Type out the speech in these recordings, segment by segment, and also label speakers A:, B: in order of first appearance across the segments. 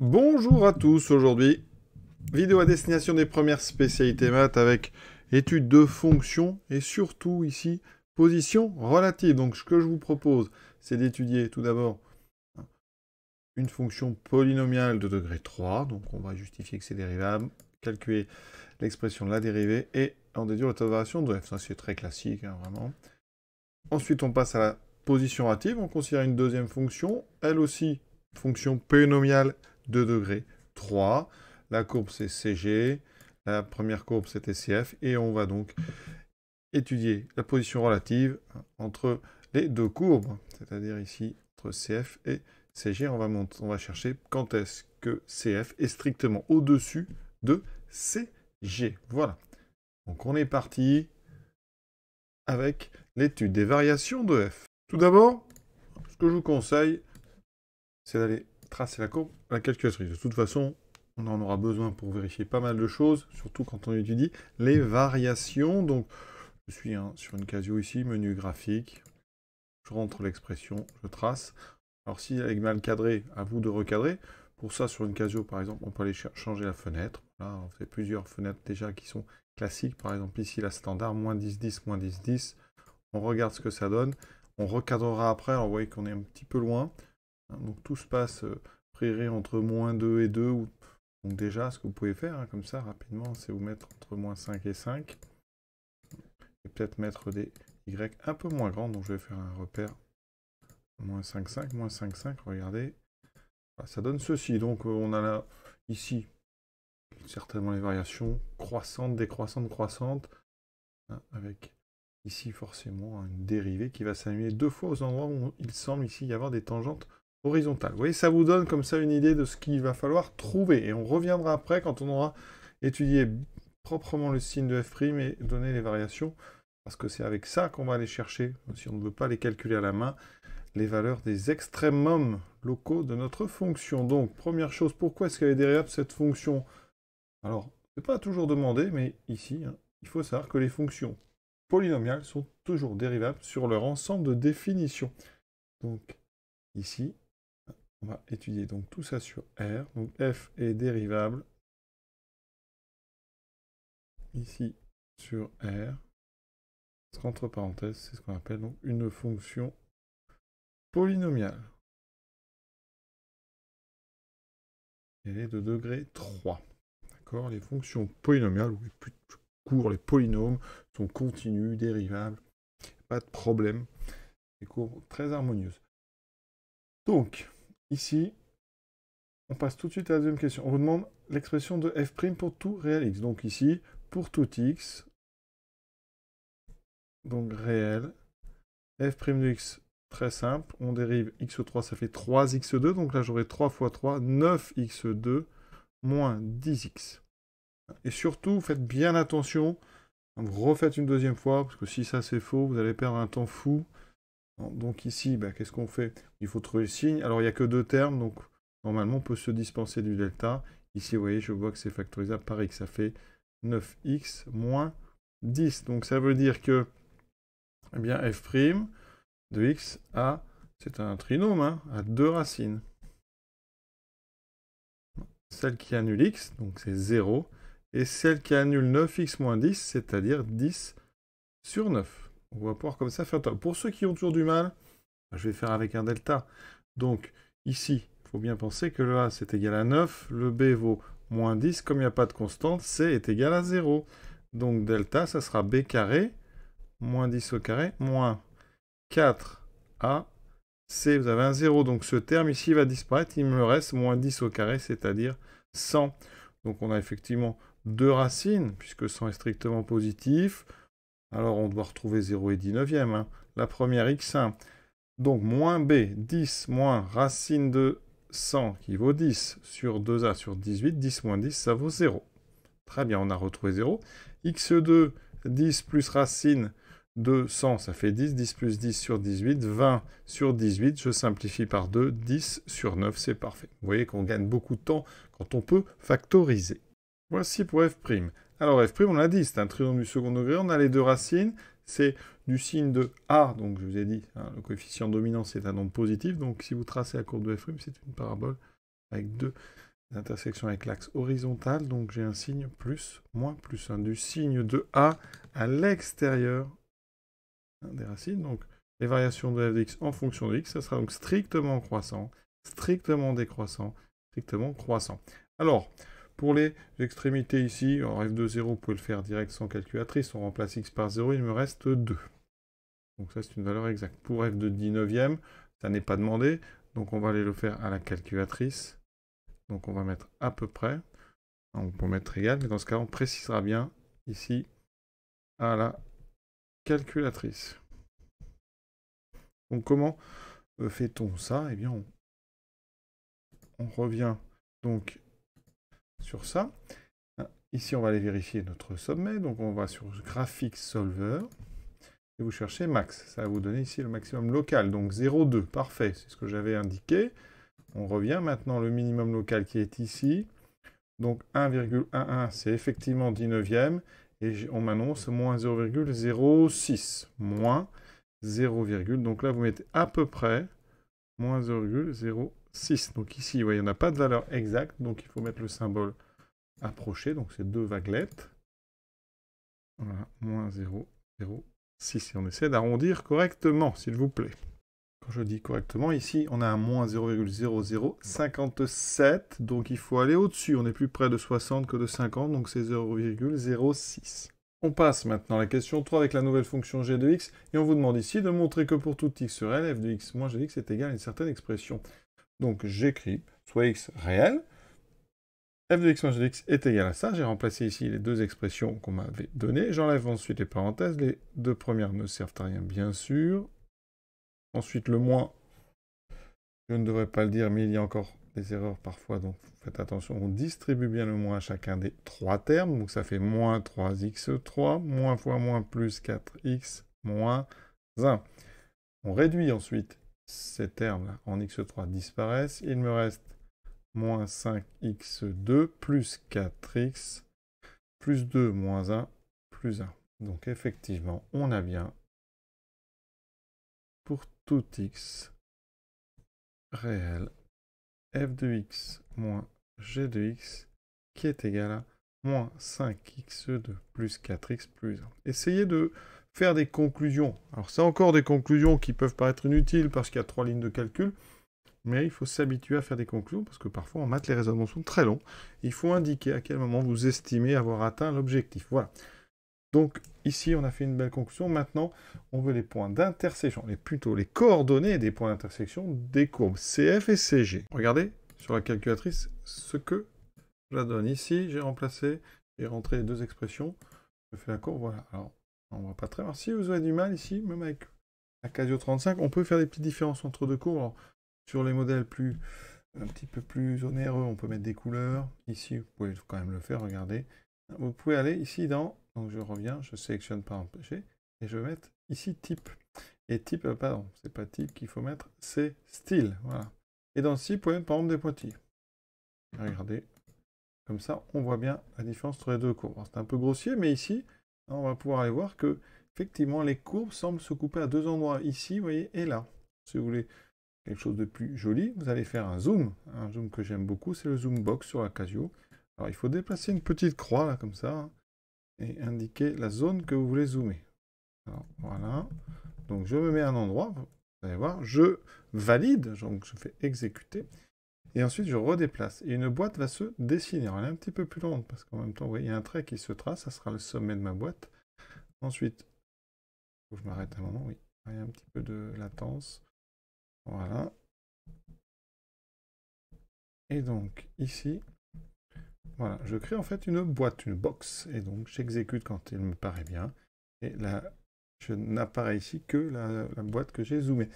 A: Bonjour à tous, aujourd'hui, vidéo à destination des premières spécialités maths avec étude de fonction et surtout ici, position relative. Donc ce que je vous propose, c'est d'étudier tout d'abord hein, une fonction polynomiale de degré 3, donc on va justifier que c'est dérivable, calculer l'expression de la dérivée et en déduire la variation de f. Ça c'est très classique, hein, vraiment. Ensuite on passe à la position relative, on considère une deuxième fonction, elle aussi fonction polynomiale 2 degrés 3. La courbe, c'est CG. La première courbe, c'était CF. Et on va donc étudier la position relative entre les deux courbes, c'est-à-dire ici entre CF et CG. On va, on va chercher quand est-ce que CF est strictement au-dessus de CG. Voilà. Donc on est parti avec l'étude des variations de F. Tout d'abord, ce que je vous conseille, c'est d'aller tracer la courbe la calculatrice. De toute façon, on en aura besoin pour vérifier pas mal de choses, surtout quand on étudie les variations. Donc, je suis hein, sur une casio ici, menu graphique, je rentre l'expression, je trace. Alors, si elle est mal cadrée, à vous de recadrer. Pour ça, sur une casio, par exemple, on peut aller changer la fenêtre. Là, on fait plusieurs fenêtres déjà qui sont classiques. Par exemple, ici, la standard, moins 10, 10, moins 10, 10. On regarde ce que ça donne. On recadrera après. Alors, vous voyez qu'on est un petit peu loin. Hein, donc tout se passe euh, prieuré entre moins 2 et 2. donc déjà, ce que vous pouvez faire, hein, comme ça, rapidement, c'est vous mettre entre moins 5 et 5. Et peut-être mettre des Y un peu moins grands. Donc je vais faire un repère moins 5, 5, moins 5, 5. Regardez. Ah, ça donne ceci. Donc euh, on a là, ici, certainement les variations croissantes, décroissantes, croissantes. Hein, avec ici forcément une dérivée qui va s'annuler deux fois aux endroits où il semble ici y avoir des tangentes Horizontal. Vous voyez, ça vous donne comme ça une idée de ce qu'il va falloir trouver. Et on reviendra après quand on aura étudié proprement le signe de f' et donné les variations. Parce que c'est avec ça qu'on va aller chercher, si on ne veut pas les calculer à la main, les valeurs des extrêmes locaux de notre fonction. Donc, première chose, pourquoi est-ce qu'elle est dérivable, cette fonction Alors, ce n'est pas toujours demandé, mais ici, hein, il faut savoir que les fonctions polynomiales sont toujours dérivables sur leur ensemble de définition. Donc, ici, on va étudier donc tout ça sur R. Donc F est dérivable ici sur R. Entre parenthèses, c'est ce qu'on appelle donc une fonction polynomiale. Elle est de degré 3. D'accord Les fonctions polynomiales, ou plus court, les polynômes, sont continus, dérivables. Pas de problème. Des courbes très harmonieuses. Donc, Ici, on passe tout de suite à la deuxième question. On vous demande l'expression de f' pour tout réel x. Donc ici, pour tout x, donc réel, f' de x, très simple, on dérive x3, ça fait 3x2, donc là j'aurai 3 fois 3, 9x2 moins 10x. Et surtout, faites bien attention, vous refaites une deuxième fois, parce que si ça c'est faux, vous allez perdre un temps fou. Hein, donc ici, bah, qu'est-ce qu'on fait Il faut trouver le signe. Alors il n'y a que deux termes, donc normalement on peut se dispenser du delta. Ici, vous voyez, je vois que c'est factorisable par x. Ça fait 9x moins 10. Donc ça veut dire que eh bien, f' de x a, c'est un trinôme, hein, à deux racines. Celle qui annule x, donc c'est 0, et celle qui annule 9x moins 10, c'est-à-dire 10 sur 9. On va pouvoir comme ça faire... Pour ceux qui ont toujours du mal, je vais faire avec un delta. Donc ici, il faut bien penser que le A c'est égal à 9, le B vaut moins 10, comme il n'y a pas de constante, C est égal à 0. Donc delta, ça sera B carré, moins 10 au carré, moins 4A, C, vous avez un 0. Donc ce terme ici va disparaître, il me reste moins 10 au carré, c'est-à-dire 100. Donc on a effectivement deux racines, puisque 100 est strictement positif. Alors on doit retrouver 0 et 19e. Hein. La première x1. Donc moins b, 10 moins racine de 100 qui vaut 10 sur 2a sur 18. 10 moins 10, ça vaut 0. Très bien, on a retrouvé 0. x2, 10 plus racine de 100, ça fait 10. 10 plus 10 sur 18, 20 sur 18. Je simplifie par 2, 10 sur 9, c'est parfait. Vous voyez qu'on gagne beaucoup de temps quand on peut factoriser. Voici pour f'. Alors f', on l'a dit, c'est un trinôme du second degré, on a les deux racines, c'est du signe de A, donc je vous ai dit, hein, le coefficient dominant c'est un nombre positif, donc si vous tracez la courbe de f', c'est une parabole avec deux intersections avec l'axe horizontal, donc j'ai un signe plus, moins, plus un du signe de A à l'extérieur hein, des racines, donc les variations de f en fonction de x, ça sera donc strictement croissant, strictement décroissant, strictement croissant. Alors, pour les extrémités ici, en f de 0 vous pouvez le faire direct sans calculatrice. On remplace x par 0, il me reste 2. Donc ça, c'est une valeur exacte. Pour F de 19e, ça n'est pas demandé. Donc on va aller le faire à la calculatrice. Donc on va mettre à peu près. On peut mettre égal, mais dans ce cas, on précisera bien ici à la calculatrice. Donc comment euh, fait-on ça Eh bien, on, on revient donc sur ça. Ici, on va aller vérifier notre sommet. Donc, on va sur Graphics Solver. Et vous cherchez max. Ça va vous donner ici le maximum local. Donc, 0,2. Parfait. C'est ce que j'avais indiqué. On revient maintenant le minimum local qui est ici. Donc, 1,11, c'est effectivement 19e. Et on m'annonce moins 0,06. Moins 0, donc là, vous mettez à peu près moins 6. Donc ici, voyez, il n'y en a pas de valeur exacte, donc il faut mettre le symbole approché, donc c'est deux vaguelettes. Voilà, moins 0, 0, 6. Et on essaie d'arrondir correctement, s'il vous plaît. Quand je dis correctement, ici, on a un moins 0,0057, donc il faut aller au-dessus. On est plus près de 60 que de 50, donc c'est 0,06. On passe maintenant à la question 3 avec la nouvelle fonction g de x, et on vous demande ici de montrer que pour tout x sur L, f de x moins g de x est égal à une certaine expression. Donc j'écris soit x réel, f de x moins de x est égal à ça. J'ai remplacé ici les deux expressions qu'on m'avait données. J'enlève ensuite les parenthèses. Les deux premières ne servent à rien, bien sûr. Ensuite, le moins, je ne devrais pas le dire, mais il y a encore des erreurs parfois, donc faites attention. On distribue bien le moins à chacun des trois termes. Donc ça fait moins 3x3, moins fois moins plus 4x moins 1. On réduit ensuite ces termes en x3 disparaissent. Il me reste moins 5x2 plus 4x plus 2 moins 1 plus 1. Donc effectivement, on a bien pour tout x réel f de x moins g de x qui est égal à moins 5x2 plus 4x plus 1. Essayez de faire des conclusions. Alors c'est encore des conclusions qui peuvent paraître inutiles parce qu'il y a trois lignes de calcul, mais il faut s'habituer à faire des conclusions parce que parfois en maths les raisonnements sont très longs. Il faut indiquer à quel moment vous estimez avoir atteint l'objectif. Voilà. Donc ici on a fait une belle conclusion. Maintenant on veut les points d'intersection, les plutôt les coordonnées des points d'intersection des courbes CF et CG. Regardez sur la calculatrice ce que je la donne ici. J'ai remplacé, et rentré les deux expressions. Je fais la courbe, voilà. Alors on voit pas très bien. Si vous avez du mal ici, même avec la Casio 35, on peut faire des petites différences entre deux cours. sur les modèles plus un petit peu plus onéreux, on peut mettre des couleurs. Ici, vous pouvez quand même le faire, regardez. Vous pouvez aller ici dans, donc je reviens, je sélectionne par empêcher, et je vais mettre ici type. Et type, euh, pardon, c'est pas type qu'il faut mettre, c'est style, voilà. Et dans style, vous pouvez mettre par exemple des pointillés. Regardez, comme ça, on voit bien la différence entre les deux cours. C'est un peu grossier, mais ici, Hein, on va pouvoir aller voir que effectivement les courbes semblent se couper à deux endroits, ici, vous voyez, et là. Si vous voulez quelque chose de plus joli, vous allez faire un zoom. Un zoom que j'aime beaucoup, c'est le zoom box sur la Casio. Alors il faut déplacer une petite croix là comme ça hein, et indiquer la zone que vous voulez zoomer. Alors, voilà. Donc je me mets à un endroit, vous allez voir, je valide, donc je fais exécuter. Et ensuite, je redéplace. Et une boîte va se dessiner. elle est un petit peu plus longue, parce qu'en même temps, vous voyez, il y a un trait qui se trace. Ça sera le sommet de ma boîte. Ensuite, je m'arrête un moment, oui. Ah, il y a un petit peu de latence. Voilà. Et donc, ici, voilà, je crée en fait une boîte, une box. Et donc, j'exécute quand il me paraît bien. Et là, je n'apparais ici que la, la boîte que j'ai zoomée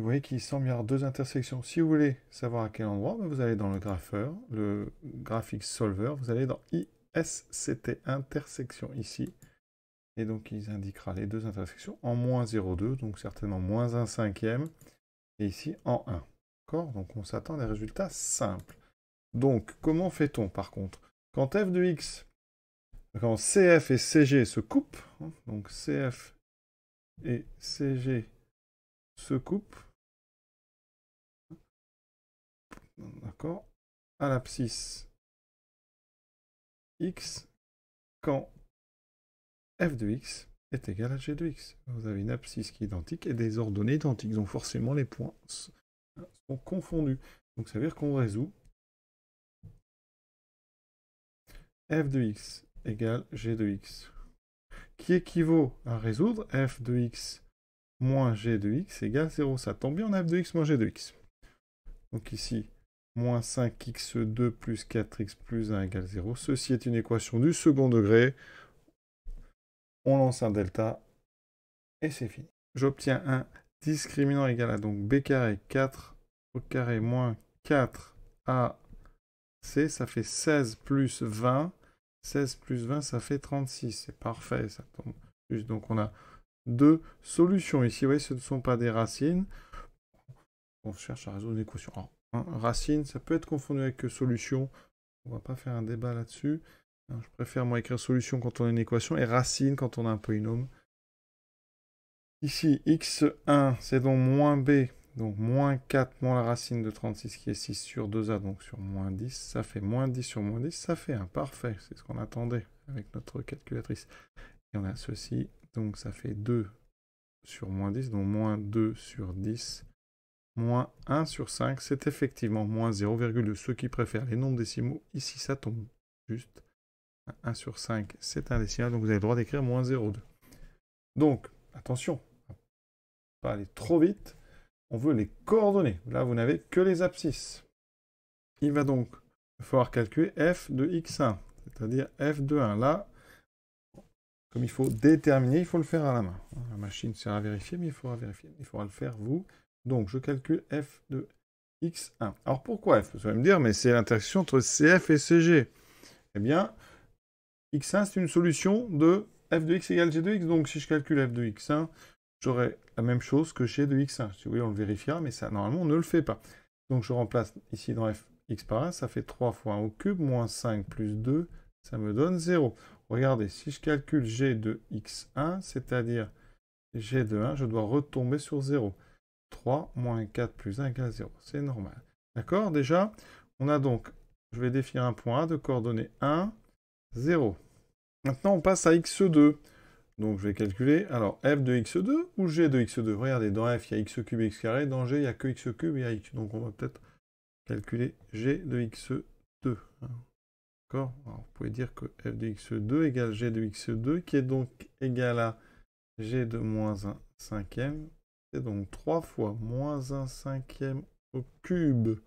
A: vous voyez qu'il semble y avoir deux intersections. Si vous voulez savoir à quel endroit, ben, vous allez dans le grapheur, le graphic solver, vous allez dans ISCT, intersection ici. Et donc il indiquera les deux intersections en moins 0,2, donc certainement moins 1 cinquième, et ici en 1. D'accord Donc on s'attend à des résultats simples. Donc comment fait-on par contre Quand f de x, quand CF et CG se coupent, hein, donc CF et CG se coupent, D'accord À l'abscisse x quand f de x est égal à g de x. Vous avez une abscisse qui est identique et des ordonnées identiques. Donc forcément, les points sont confondus. Donc ça veut dire qu'on résout f de x égale g de x, qui équivaut à résoudre f de x moins g de x égale 0. Ça tombe bien, on a f de x moins g de x. Donc ici, moins 5x2 plus 4x plus 1 égale 0. Ceci est une équation du second degré. On lance un delta et c'est fini. J'obtiens un discriminant égal à donc b carré 4 au carré moins 4 ac. Ça fait 16 plus 20. 16 plus 20, ça fait 36. C'est parfait, ça tombe juste. Donc on a deux solutions ici. Vous voyez, ce ne sont pas des racines. On cherche à résoudre une équation. Hein, racine, ça peut être confondu avec solution. On va pas faire un débat là-dessus. Hein, je préfère moi écrire solution quand on a une équation et racine quand on a un polynôme. Ici, x1, c'est donc moins b, donc moins 4 moins la racine de 36 qui est 6 sur 2a, donc sur moins 10. Ça fait moins 10 sur moins 10, ça fait un Parfait, c'est ce qu'on attendait avec notre calculatrice. Et on a ceci, donc ça fait 2 sur moins 10, donc moins 2 sur 10 moins 1 sur 5, c'est effectivement moins 0,2. Ceux qui préfèrent les nombres décimaux, ici ça tombe juste. 1 sur 5, c'est un décimal, donc vous avez le droit d'écrire moins 0,2. Donc, attention, pas aller trop vite, on veut les coordonnées. Là, vous n'avez que les abscisses. Il va donc falloir calculer f de x1, c'est-à-dire f de 1. Là, comme il faut déterminer, il faut le faire à la main. La machine sert à vérifier, mais il faudra vérifier. Il faudra le faire vous. Donc, je calcule f de x1. Alors, pourquoi f Vous allez me dire, mais c'est l'interaction entre cf et cg. Eh bien, x1, c'est une solution de f de x égale g de x. Donc, si je calcule f de x1, j'aurai la même chose que g de x1. Si oui, on le vérifiera, mais ça, normalement, on ne le fait pas. Donc, je remplace ici dans fx par 1, ça fait 3 fois 1 au cube, moins 5 plus 2, ça me donne 0. Regardez, si je calcule g de x1, c'est-à-dire g de 1, je dois retomber sur 0. 3 moins 4 plus 1 égale 0. C'est normal. D'accord Déjà, on a donc, je vais définir un point de coordonnées 1, 0. Maintenant, on passe à x2. Donc, je vais calculer, alors, f de x2 ou g de x2 Regardez, dans f, il y a x cube x 2 Dans g, il n'y a que x cube et x. Donc, on va peut-être calculer g de x2. D'accord Vous pouvez dire que f de x2 égale g de x2, qui est donc égal à g de moins 1 cinquième c'est donc 3 fois moins 1 cinquième au cube,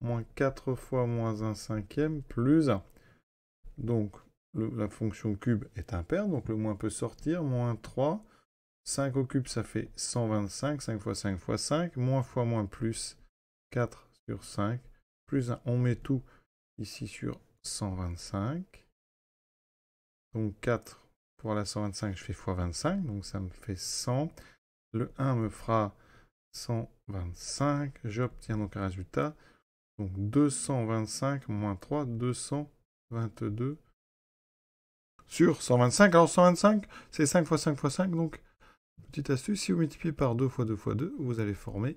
A: moins 4 fois moins 1 cinquième, plus 1. Donc, la fonction cube est impaire, donc le moins peut sortir, moins 3. 5 au cube, ça fait 125, 5 fois 5 fois 5, moins fois moins plus 4 sur 5, plus 1. On met tout ici sur 125. Donc 4 pour la 125, je fais fois 25, donc ça me fait 100. Le 1 me fera 125. J'obtiens donc un résultat. Donc 225 moins 3, 222 sur 125. Alors 125, c'est 5 fois 5 fois 5. Donc, petite astuce, si vous multipliez par 2 fois 2 fois 2, vous allez former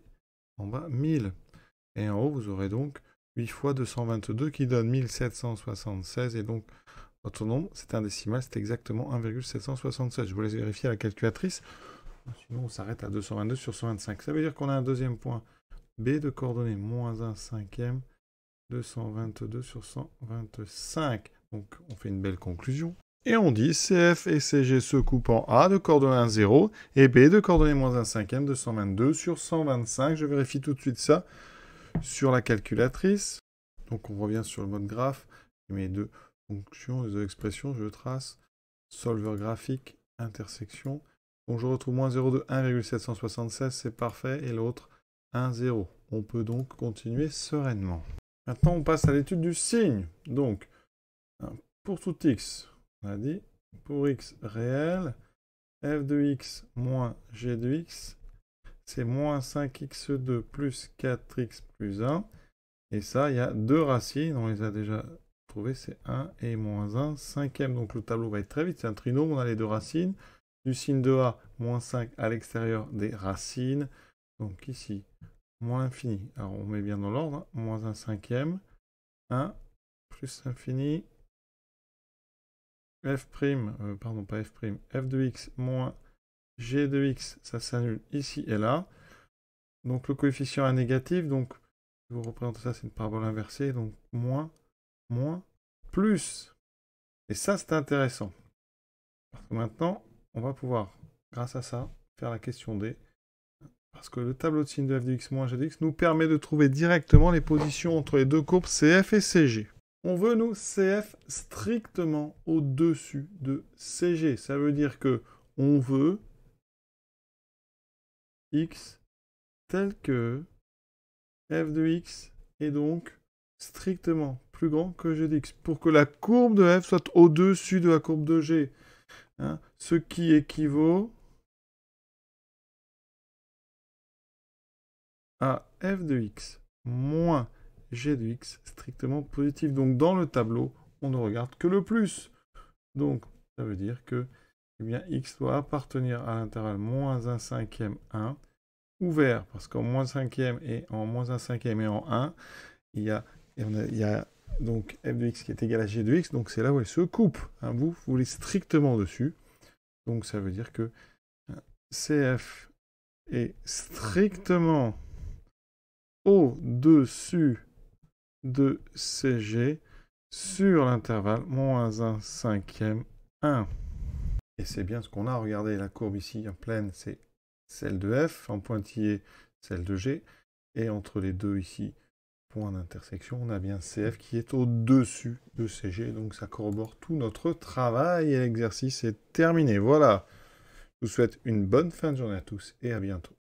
A: en bas 1000. Et en haut, vous aurez donc 8 fois 222 qui donne 1776. Et donc, votre nombre, c'est un décimal, c'est exactement 1,776. Je vous laisse vérifier à la calculatrice. Sinon, on s'arrête à 222 sur 125. Ça veut dire qu'on a un deuxième point. B de coordonnées moins 1 cinquième. 222 sur 125. Donc, on fait une belle conclusion. Et on dit CF et CG se coupant A de coordonnées 0 et B de coordonnées moins 1 cinquième 222 sur 125. Je vérifie tout de suite ça sur la calculatrice. Donc on revient sur le mode graphe. Mes deux fonctions, les deux expressions, je trace solver graphique, intersection. Donc je retrouve moins 0 de 1,776, c'est parfait, et l'autre 1, 0. On peut donc continuer sereinement. Maintenant, on passe à l'étude du signe. Donc, hein, pour tout x, on a dit, pour x réel, f de x moins g de x, c'est moins 5x2 plus 4x plus 1. Et ça, il y a deux racines, on les a déjà trouvées, c'est 1 et moins 1, cinquième. Donc le tableau va être très vite, c'est un trinôme, on a les deux racines du signe de A, moins 5 à l'extérieur des racines. Donc ici, moins l'infini. Alors on met bien dans l'ordre, hein. moins un cinquième, 1 plus infini f prime, euh, pardon pas f prime, f de x moins g de x, ça s'annule ici et là. Donc le coefficient est négatif, donc si vous représentez ça, c'est une parabole inversée, donc moins, moins, plus. Et ça, c'est intéressant. Parce que maintenant, on va pouvoir, grâce à ça, faire la question D. Parce que le tableau de signes de f de x moins g de x nous permet de trouver directement les positions entre les deux courbes CF et CG. On veut, nous, CF strictement au-dessus de CG. Ça veut dire que on veut x tel que f de x est donc strictement plus grand que g de x. Pour que la courbe de f soit au-dessus de la courbe de g. Hein. ce qui équivaut à f de x moins g de x strictement positif. Donc dans le tableau, on ne regarde que le plus. Donc ça veut dire que eh bien, x doit appartenir à l'intervalle moins 1 cinquième 1 ouvert, parce qu'en moins 5 et en moins 1 cinquième et en 1, il y a donc f de x qui est égal à g de x, donc c'est là où elle se coupe. Hein. vous, vous voulez strictement dessus. Donc ça veut dire que euh, CF est strictement au-dessus de CG sur l'intervalle moins 1 cinquième 1. Et c'est bien ce qu'on a. Regardez la courbe ici en pleine, c'est celle de F, en pointillé, celle de G. Et entre les deux ici, point d'intersection, on a bien CF qui est au-dessus de CG, donc ça corrobore tout notre travail et l'exercice est terminé. Voilà, je vous souhaite une bonne fin de journée à tous et à bientôt.